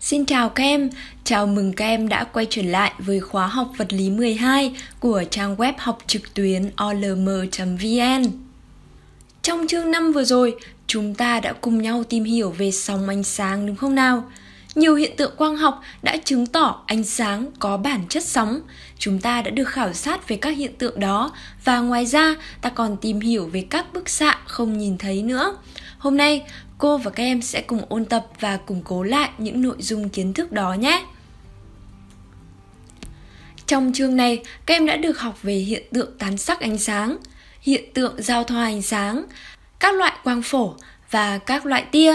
Xin chào các em, chào mừng các em đã quay trở lại với khóa học vật lý 12 của trang web học trực tuyến olm.vn. Trong chương 5 vừa rồi, chúng ta đã cùng nhau tìm hiểu về sóng ánh sáng đúng không nào? Nhiều hiện tượng quang học đã chứng tỏ ánh sáng có bản chất sóng. Chúng ta đã được khảo sát về các hiện tượng đó và ngoài ra ta còn tìm hiểu về các bức xạ không nhìn thấy nữa. Hôm nay, cô và các em sẽ cùng ôn tập và củng cố lại những nội dung kiến thức đó nhé. Trong chương này, các em đã được học về hiện tượng tán sắc ánh sáng, hiện tượng giao thoa ánh sáng, các loại quang phổ và các loại tia.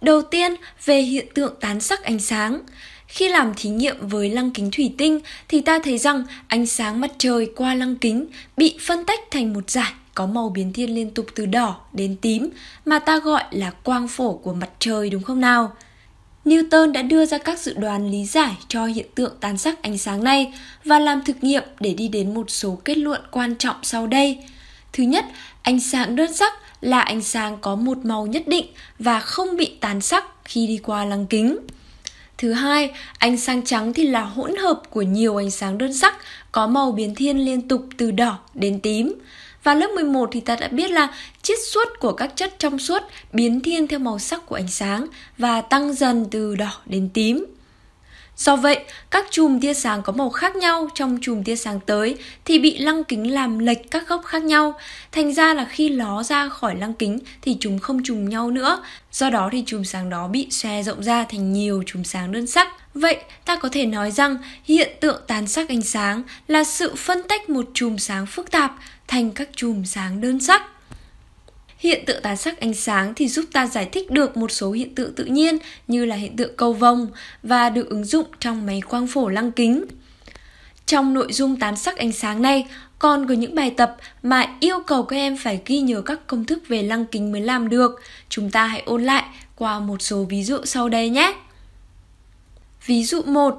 Đầu tiên, về hiện tượng tán sắc ánh sáng. Khi làm thí nghiệm với lăng kính thủy tinh thì ta thấy rằng ánh sáng mặt trời qua lăng kính bị phân tách thành một dải có màu biến thiên liên tục từ đỏ đến tím mà ta gọi là quang phổ của mặt trời đúng không nào? Newton đã đưa ra các dự đoán lý giải cho hiện tượng tán sắc ánh sáng này và làm thực nghiệm để đi đến một số kết luận quan trọng sau đây. Thứ nhất, ánh sáng đơn sắc là ánh sáng có một màu nhất định và không bị tán sắc khi đi qua lăng kính. Thứ hai, ánh sáng trắng thì là hỗn hợp của nhiều ánh sáng đơn sắc có màu biến thiên liên tục từ đỏ đến tím. Và lớp 11 thì ta đã biết là chiết xuất của các chất trong suốt biến thiên theo màu sắc của ánh sáng và tăng dần từ đỏ đến tím. Do vậy, các chùm tia sáng có màu khác nhau trong chùm tia sáng tới thì bị lăng kính làm lệch các góc khác nhau. Thành ra là khi ló ra khỏi lăng kính thì chúng không trùng nhau nữa. Do đó thì chùm sáng đó bị xòe rộng ra thành nhiều chùm sáng đơn sắc. Vậy, ta có thể nói rằng hiện tượng tán sắc ánh sáng là sự phân tách một chùm sáng phức tạp thành các chùm sáng đơn sắc. Hiện tượng tán sắc ánh sáng thì giúp ta giải thích được một số hiện tượng tự nhiên như là hiện tượng cầu vồng và được ứng dụng trong máy quang phổ lăng kính. Trong nội dung tán sắc ánh sáng này, còn có những bài tập mà yêu cầu các em phải ghi nhớ các công thức về lăng kính mới làm được. Chúng ta hãy ôn lại qua một số ví dụ sau đây nhé. Ví dụ 1.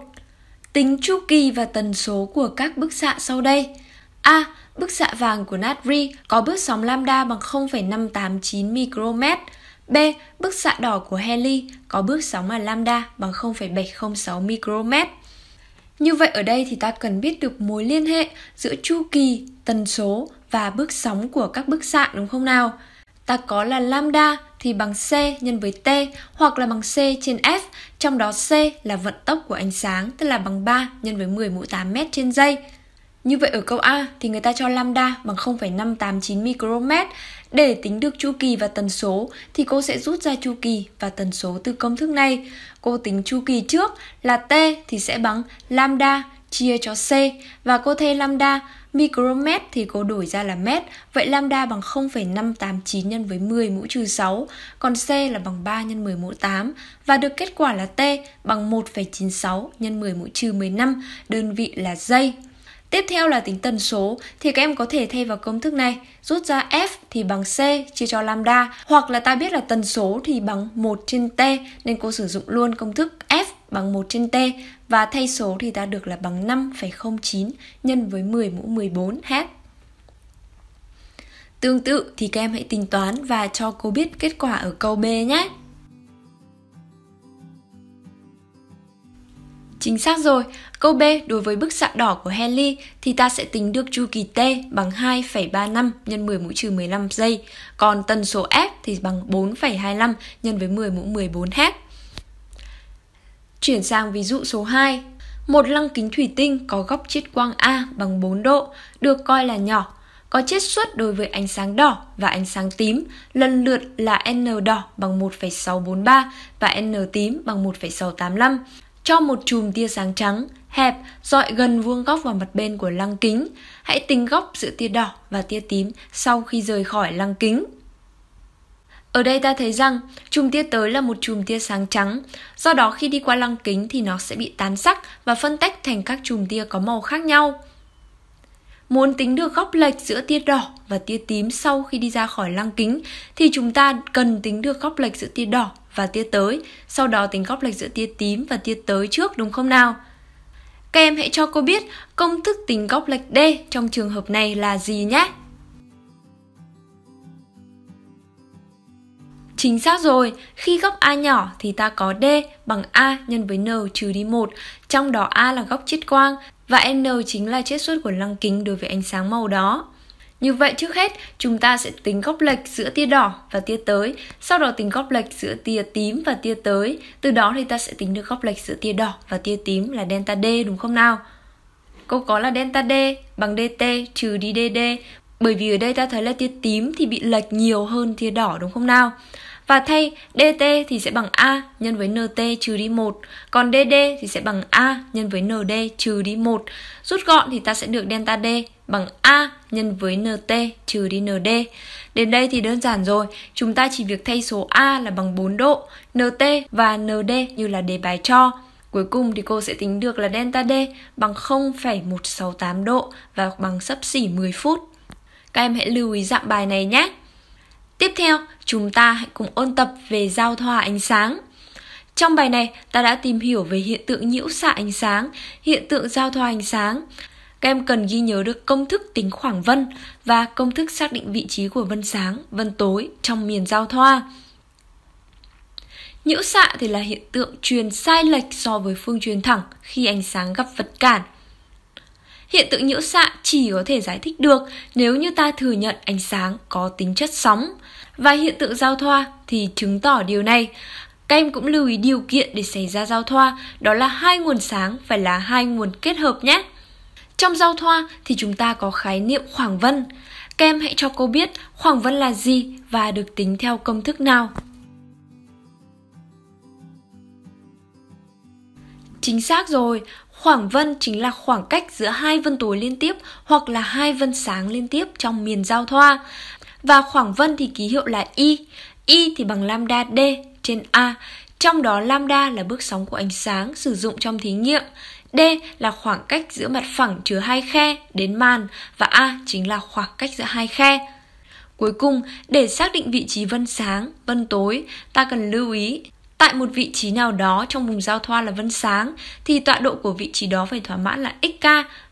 Tính chu kỳ và tần số của các bức xạ sau đây. A. Bức xạ vàng của natri có bước sóng lambda bằng 0,589 micromet. B. Bức xạ đỏ của heli có bước sóng là lambda bằng 0,706 micromet. Như vậy ở đây thì ta cần biết được mối liên hệ giữa chu kỳ, tần số và bước sóng của các bức xạ đúng không nào? Ta có là lambda thì bằng c nhân với t hoặc là bằng c trên f, trong đó c là vận tốc của ánh sáng tức là bằng 3 nhân với 10 mũ 8 m trên giây. Như vậy ở câu A thì người ta cho lambda bằng 0,589 micromet. Để tính được chu kỳ và tần số thì cô sẽ rút ra chu kỳ và tần số từ công thức này. Cô tính chu kỳ trước là t thì sẽ bằng lambda chia cho c và cô thay lambda micromet thì cô đổi ra là mét. Vậy lambda bằng 0,589 nhân với 10 mũ trừ 6, còn c là bằng 3 nhân 10 mũ 8 và được kết quả là t bằng 1,96 nhân 10 mũ trừ 15, đơn vị là giây. Tiếp theo là tính tần số thì các em có thể thay vào công thức này, rút ra f thì bằng c chia cho lambda hoặc là ta biết là tần số thì bằng 1 trên t nên cô sử dụng luôn công thức f bằng 1 trên t và thay số thì ta được là bằng 5,09 nhân với 10 mũ 14 h. Tương tự thì các em hãy tính toán và cho cô biết kết quả ở câu B nhé. Chính xác rồi, câu B đối với bức xạ đỏ của Henley thì ta sẽ tính được chu kỳ T bằng năm nhân 10 mũ trừ 15 giây, còn tần số F thì bằng 4,25 nhân với 10 mũ 14 Hz. Chuyển sang ví dụ số 2. Một lăng kính thủy tinh có góc chiết quang A bằng 4 độ được coi là nhỏ, có chiết xuất đối với ánh sáng đỏ và ánh sáng tím lần lượt là N đỏ bằng 1,643 và N tím bằng 1,685 cho một chùm tia sáng trắng, hẹp, dọi gần vuông góc vào mặt bên của lăng kính. Hãy tính góc giữa tia đỏ và tia tím sau khi rời khỏi lăng kính. Ở đây ta thấy rằng chùm tia tới là một chùm tia sáng trắng, do đó khi đi qua lăng kính thì nó sẽ bị tán sắc và phân tách thành các chùm tia có màu khác nhau. Muốn tính được góc lệch giữa tia đỏ và tia tím sau khi đi ra khỏi lăng kính thì chúng ta cần tính được góc lệch giữa tia đỏ và tia tới, sau đó tính góc lệch giữa tia tím và tia tới trước đúng không nào? Các em hãy cho cô biết công thức tính góc lệch D trong trường hợp này là gì nhé. Chính xác rồi, khi góc A nhỏ thì ta có D bằng A nhân với N trừ đi 1, trong đó A là góc chiết quang và N chính là chiết suất của lăng kính đối với ánh sáng màu đó. Như vậy trước hết, chúng ta sẽ tính góc lệch giữa tia đỏ và tia tới, sau đó tính góc lệch giữa tia tím và tia tới. Từ đó thì ta sẽ tính được góc lệch giữa tia đỏ và tia tím là delta D đúng không nào? Câu có là delta D bằng dt trừ đi dd bởi vì ở đây ta thấy là tia tím thì bị lệch nhiều hơn tia đỏ đúng không nào? Và thay DT thì sẽ bằng A nhân với NT trừ đi 1 Còn DD thì sẽ bằng A nhân với ND trừ đi 1 Rút gọn thì ta sẽ được delta D bằng A nhân với NT trừ đi ND Đến đây thì đơn giản rồi Chúng ta chỉ việc thay số A là bằng 4 độ NT và ND như là đề bài cho Cuối cùng thì cô sẽ tính được là delta D bằng 0,168 độ và bằng sấp xỉ 10 phút. Các em hãy lưu ý dạng bài này nhé. Tiếp theo, chúng ta hãy cùng ôn tập về giao thoa ánh sáng. Trong bài này, ta đã tìm hiểu về hiện tượng nhiễu xạ ánh sáng, hiện tượng giao thoa ánh sáng. Các em cần ghi nhớ được công thức tính khoảng vân và công thức xác định vị trí của vân sáng, vân tối trong miền giao thoa. Nhiễu xạ thì là hiện tượng truyền sai lệch so với phương truyền thẳng khi ánh sáng gặp vật cản hiện tượng nhiễu xạ chỉ có thể giải thích được nếu như ta thừa nhận ánh sáng có tính chất sóng. Và hiện tượng giao thoa thì chứng tỏ điều này. Các em cũng lưu ý điều kiện để xảy ra giao thoa, đó là hai nguồn sáng phải là hai nguồn kết hợp nhé. Trong giao thoa thì chúng ta có khái niệm khoảng vân. Các em hãy cho cô biết khoảng vân là gì và được tính theo công thức nào. Chính xác rồi, Khoảng vân chính là khoảng cách giữa hai vân tối liên tiếp hoặc là hai vân sáng liên tiếp trong miền giao thoa. Và khoảng vân thì ký hiệu là Y, Y thì bằng lambda D trên A, trong đó lambda là bước sóng của ánh sáng sử dụng trong thí nghiệm, D là khoảng cách giữa mặt phẳng chứa hai khe đến màn và A chính là khoảng cách giữa hai khe. Cuối cùng, để xác định vị trí vân sáng, vân tối, ta cần lưu ý Tại một vị trí nào đó trong vùng giao thoa là vân sáng thì tọa độ của vị trí đó phải thỏa mãn là xk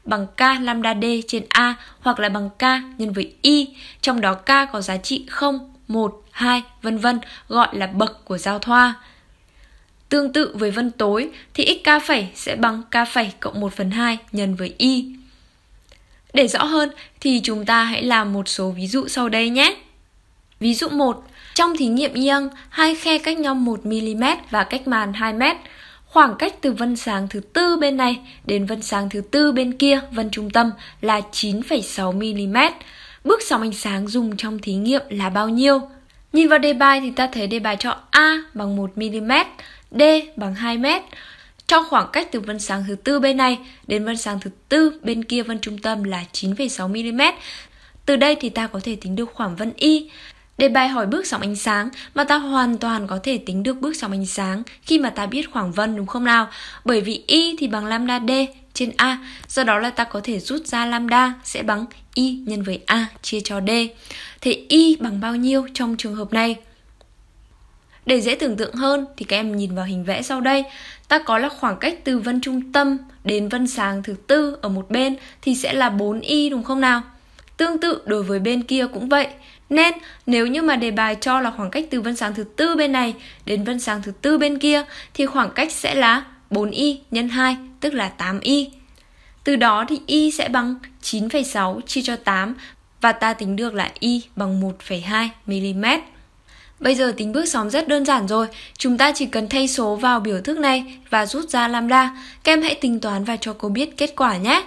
bằng k lambda d trên a hoặc là bằng k nhân với y, trong đó k có giá trị 0, 1, 2, vân vân, gọi là bậc của giao thoa. Tương tự với vân tối thì xk phẩy sẽ bằng k phẩy cộng 1 phần 2 nhân với y. Để rõ hơn thì chúng ta hãy làm một số ví dụ sau đây nhé. Ví dụ 1, trong thí nghiệm Young, hai khe cách nhau 1mm và cách màn 2m. Khoảng cách từ vân sáng thứ tư bên này đến vân sáng thứ tư bên kia, vân trung tâm là 9,6mm. Bước sóng ánh sáng dùng trong thí nghiệm là bao nhiêu? Nhìn vào đề bài thì ta thấy đề bài cho A bằng 1mm, D bằng 2m. Cho khoảng cách từ vân sáng thứ tư bên này đến vân sáng thứ tư bên kia vân trung tâm là 9,6mm. Từ đây thì ta có thể tính được khoảng vân y. Để bài hỏi bước sóng ánh sáng mà ta hoàn toàn có thể tính được bước sóng ánh sáng khi mà ta biết khoảng vân đúng không nào? Bởi vì y thì bằng lambda d trên a, do đó là ta có thể rút ra lambda sẽ bằng y nhân với a chia cho d. Thế y bằng bao nhiêu trong trường hợp này? Để dễ tưởng tượng hơn thì các em nhìn vào hình vẽ sau đây, ta có là khoảng cách từ vân trung tâm đến vân sáng thứ tư ở một bên thì sẽ là 4y đúng không nào? Tương tự đối với bên kia cũng vậy, nên nếu như mà đề bài cho là khoảng cách từ vân sáng thứ tư bên này đến vân sáng thứ tư bên kia thì khoảng cách sẽ là 4y nhân 2 tức là 8y. Từ đó thì y sẽ bằng 9,6 chia cho 8 và ta tính được là y bằng 1,2 mm. Bây giờ tính bước sóng rất đơn giản rồi, chúng ta chỉ cần thay số vào biểu thức này và rút ra lambda. Các em hãy tính toán và cho cô biết kết quả nhé.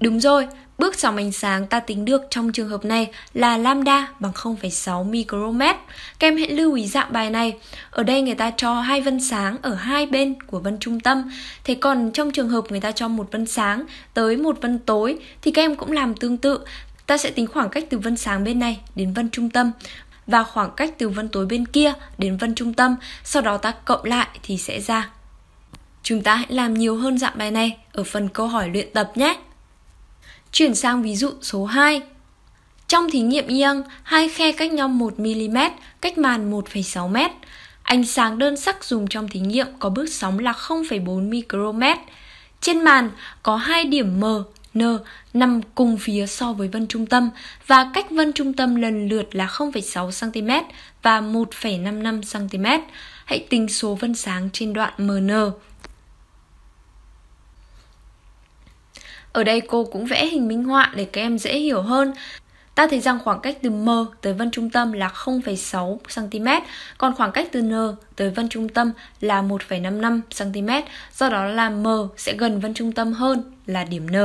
Đúng rồi, bước sóng ánh sáng ta tính được trong trường hợp này là lambda bằng 0,6 micromet. Các em hãy lưu ý dạng bài này. Ở đây người ta cho hai vân sáng ở hai bên của vân trung tâm. Thế còn trong trường hợp người ta cho một vân sáng tới một vân tối thì các em cũng làm tương tự. Ta sẽ tính khoảng cách từ vân sáng bên này đến vân trung tâm và khoảng cách từ vân tối bên kia đến vân trung tâm, sau đó ta cộng lại thì sẽ ra. Chúng ta hãy làm nhiều hơn dạng bài này ở phần câu hỏi luyện tập nhé. Chuyển sang ví dụ số 2. Trong thí nghiệm Young, hai khe cách nhau 1mm, cách màn 1,6m. Ánh sáng đơn sắc dùng trong thí nghiệm có bước sóng là 0,4 micromet. Trên màn có hai điểm M, N nằm cùng phía so với vân trung tâm và cách vân trung tâm lần lượt là 0,6cm và 1,55cm. Hãy tính số vân sáng trên đoạn MN. Ở đây cô cũng vẽ hình minh họa để các em dễ hiểu hơn. Ta thấy rằng khoảng cách từ M tới vân trung tâm là 0,6cm, còn khoảng cách từ N tới vân trung tâm là 1,55cm, do đó là M sẽ gần vân trung tâm hơn là điểm N.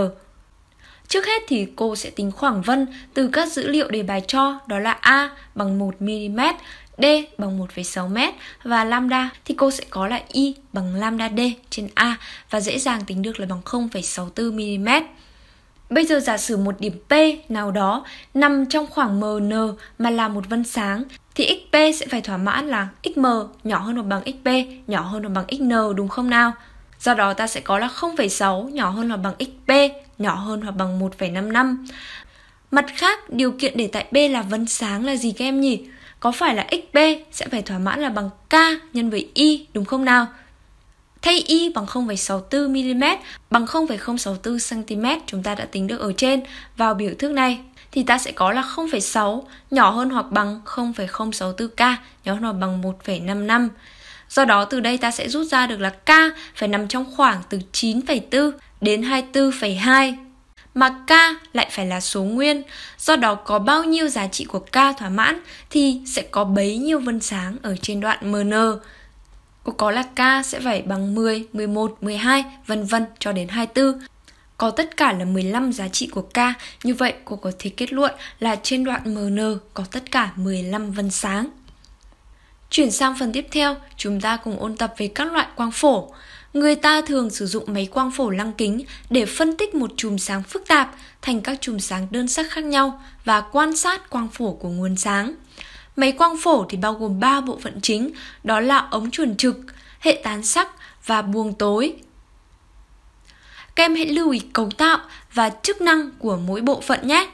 Trước hết thì cô sẽ tính khoảng vân từ các dữ liệu đề bài cho đó là A bằng 1mm D bằng 1,6m và lambda thì cô sẽ có là Y bằng lambda D trên A và dễ dàng tính được là bằng 0,64mm. Bây giờ giả sử một điểm P nào đó nằm trong khoảng MN mà là một vân sáng thì xp sẽ phải thỏa mãn là xm nhỏ hơn hoặc bằng xp nhỏ hơn hoặc bằng xn đúng không nào? Do đó ta sẽ có là 0,6 nhỏ hơn hoặc bằng xp nhỏ hơn hoặc bằng 1,55. Mặt khác, điều kiện để tại b là vân sáng là gì các em nhỉ? có phải là xb sẽ phải thỏa mãn là bằng k nhân với y đúng không nào? Thay y bằng 0,64 mm bằng 0,064 cm chúng ta đã tính được ở trên vào biểu thức này thì ta sẽ có là 0,6 nhỏ hơn hoặc bằng 0,064k nhỏ hơn hoặc bằng 1,55. Do đó từ đây ta sẽ rút ra được là k phải nằm trong khoảng từ 9,4 đến 24,2 mà k lại phải là số nguyên. Do đó có bao nhiêu giá trị của k thỏa mãn thì sẽ có bấy nhiêu vân sáng ở trên đoạn MN. Có là k sẽ phải bằng 10, 11, 12, vân vân cho đến 24. Có tất cả là 15 giá trị của k, như vậy cô có thể kết luận là trên đoạn MN có tất cả 15 vân sáng. Chuyển sang phần tiếp theo, chúng ta cùng ôn tập về các loại quang phổ người ta thường sử dụng máy quang phổ lăng kính để phân tích một chùm sáng phức tạp thành các chùm sáng đơn sắc khác nhau và quan sát quang phổ của nguồn sáng. Máy quang phổ thì bao gồm 3 bộ phận chính, đó là ống chuẩn trực, hệ tán sắc và buồng tối. Các em hãy lưu ý cấu tạo và chức năng của mỗi bộ phận nhé.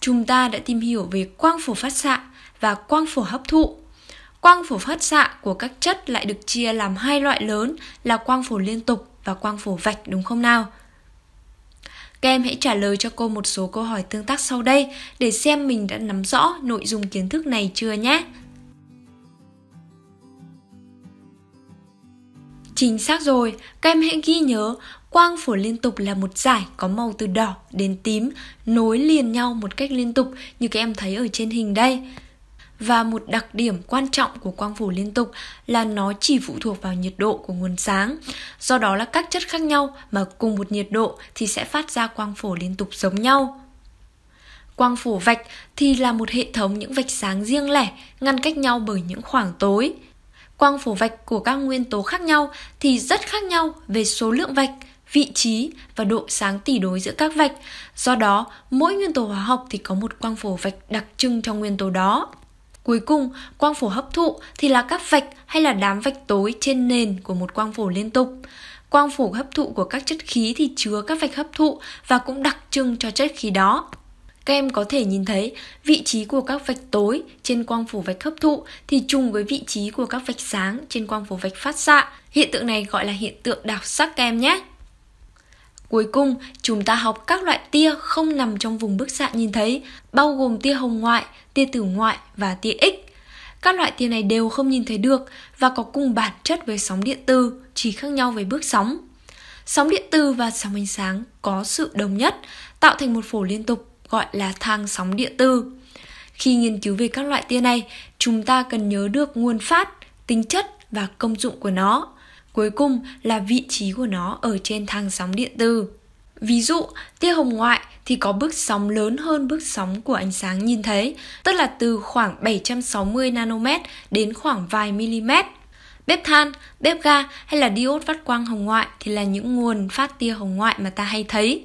Chúng ta đã tìm hiểu về quang phổ phát xạ và quang phổ hấp thụ. Quang phổ phát xạ của các chất lại được chia làm hai loại lớn là quang phổ liên tục và quang phổ vạch đúng không nào? Các em hãy trả lời cho cô một số câu hỏi tương tác sau đây để xem mình đã nắm rõ nội dung kiến thức này chưa nhé. Chính xác rồi, các em hãy ghi nhớ quang phổ liên tục là một dải có màu từ đỏ đến tím nối liền nhau một cách liên tục như các em thấy ở trên hình đây và một đặc điểm quan trọng của quang phổ liên tục là nó chỉ phụ thuộc vào nhiệt độ của nguồn sáng. Do đó là các chất khác nhau mà cùng một nhiệt độ thì sẽ phát ra quang phổ liên tục giống nhau. Quang phổ vạch thì là một hệ thống những vạch sáng riêng lẻ ngăn cách nhau bởi những khoảng tối. Quang phổ vạch của các nguyên tố khác nhau thì rất khác nhau về số lượng vạch, vị trí và độ sáng tỷ đối giữa các vạch. Do đó, mỗi nguyên tố hóa học thì có một quang phổ vạch đặc trưng cho nguyên tố đó. Cuối cùng, quang phổ hấp thụ thì là các vạch hay là đám vạch tối trên nền của một quang phổ liên tục. Quang phổ hấp thụ của các chất khí thì chứa các vạch hấp thụ và cũng đặc trưng cho chất khí đó. Các em có thể nhìn thấy vị trí của các vạch tối trên quang phổ vạch hấp thụ thì trùng với vị trí của các vạch sáng trên quang phổ vạch phát xạ. Hiện tượng này gọi là hiện tượng đặc sắc các em nhé. Cuối cùng, chúng ta học các loại tia không nằm trong vùng bức xạ nhìn thấy, bao gồm tia hồng ngoại, tia tử ngoại và tia X. Các loại tia này đều không nhìn thấy được và có cùng bản chất với sóng điện từ, chỉ khác nhau về bước sóng. Sóng điện từ và sóng ánh sáng có sự đồng nhất, tạo thành một phổ liên tục gọi là thang sóng điện từ. Khi nghiên cứu về các loại tia này, chúng ta cần nhớ được nguồn phát, tính chất và công dụng của nó. Cuối cùng là vị trí của nó ở trên thang sóng điện tử. Ví dụ, tia hồng ngoại thì có bước sóng lớn hơn bước sóng của ánh sáng nhìn thấy, tức là từ khoảng 760 nanomet đến khoảng vài mm. Bếp than, bếp ga hay là diode phát quang hồng ngoại thì là những nguồn phát tia hồng ngoại mà ta hay thấy.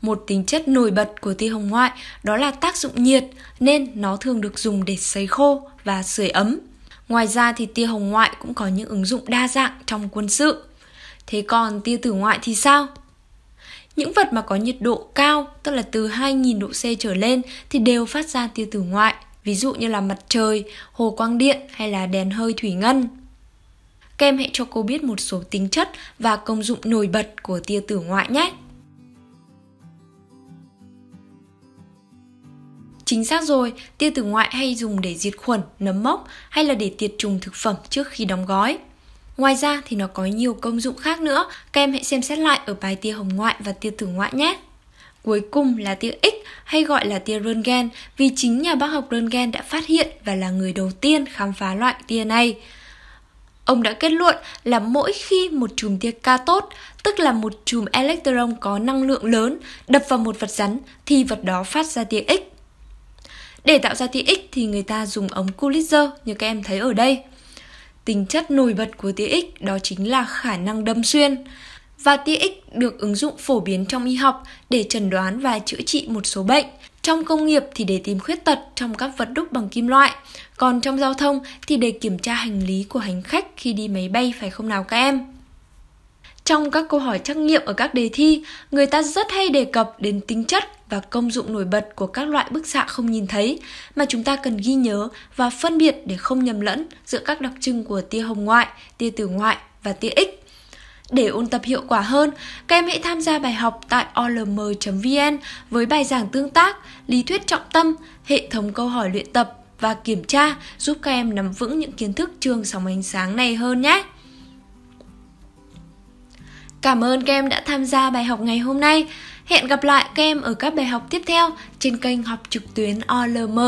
Một tính chất nổi bật của tia hồng ngoại đó là tác dụng nhiệt nên nó thường được dùng để sấy khô và sưởi ấm. Ngoài ra thì tia hồng ngoại cũng có những ứng dụng đa dạng trong quân sự. Thế còn tia tử ngoại thì sao? Những vật mà có nhiệt độ cao, tức là từ 2000 độ C trở lên thì đều phát ra tia tử ngoại, ví dụ như là mặt trời, hồ quang điện hay là đèn hơi thủy ngân. Kem hãy cho cô biết một số tính chất và công dụng nổi bật của tia tử ngoại nhé! Chính xác rồi, tia tử ngoại hay dùng để diệt khuẩn, nấm mốc hay là để tiệt trùng thực phẩm trước khi đóng gói. Ngoài ra thì nó có nhiều công dụng khác nữa, các em hãy xem xét lại ở bài tia hồng ngoại và tia tử ngoại nhé. Cuối cùng là tia X hay gọi là tia Röntgen vì chính nhà bác học Röntgen đã phát hiện và là người đầu tiên khám phá loại tia này. Ông đã kết luận là mỗi khi một chùm tia ca tốt tức là một chùm electron có năng lượng lớn, đập vào một vật rắn thì vật đó phát ra tia X. Để tạo ra tia X thì người ta dùng ống Coolitzer như các em thấy ở đây. Tính chất nổi bật của tia X đó chính là khả năng đâm xuyên. Và tia X được ứng dụng phổ biến trong y học để chẩn đoán và chữa trị một số bệnh. Trong công nghiệp thì để tìm khuyết tật trong các vật đúc bằng kim loại, còn trong giao thông thì để kiểm tra hành lý của hành khách khi đi máy bay phải không nào các em? Trong các câu hỏi trắc nghiệm ở các đề thi, người ta rất hay đề cập đến tính chất và công dụng nổi bật của các loại bức xạ không nhìn thấy mà chúng ta cần ghi nhớ và phân biệt để không nhầm lẫn giữa các đặc trưng của tia hồng ngoại, tia tử ngoại và tia X. Để ôn tập hiệu quả hơn, các em hãy tham gia bài học tại olm.vn với bài giảng tương tác, lý thuyết trọng tâm, hệ thống câu hỏi luyện tập và kiểm tra giúp các em nắm vững những kiến thức trường sóng ánh sáng này hơn nhé. Cảm ơn các em đã tham gia bài học ngày hôm nay. Hẹn gặp lại các em ở các bài học tiếp theo trên kênh học trực tuyến OLM.